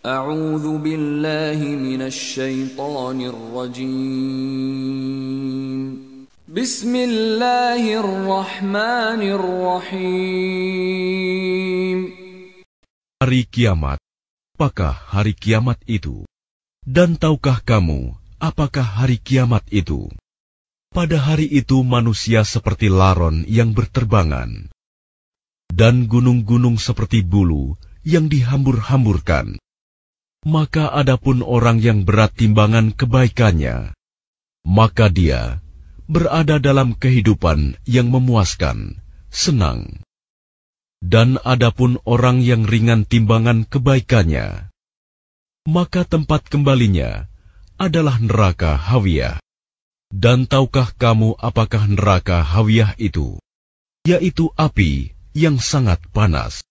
A'udzu billahi minasyaitonir rajim. Bismillahirrahmanirrahim. Hari kiamat. Apakah hari kiamat itu? Dan tahukah kamu apakah hari kiamat itu? Pada hari itu manusia seperti laron yang berterbangan dan gunung-gunung seperti bulu yang dihambur-hamburkan. Maka adapun orang yang berat timbangan kebaikannya, maka dia berada dalam kehidupan yang memuaskan, senang. Dan adapun orang yang ringan timbangan kebaikannya, maka tempat kembalinya adalah neraka Hawiyah. Dan tahukah kamu apakah neraka Hawiyah itu? Yaitu api yang sangat panas.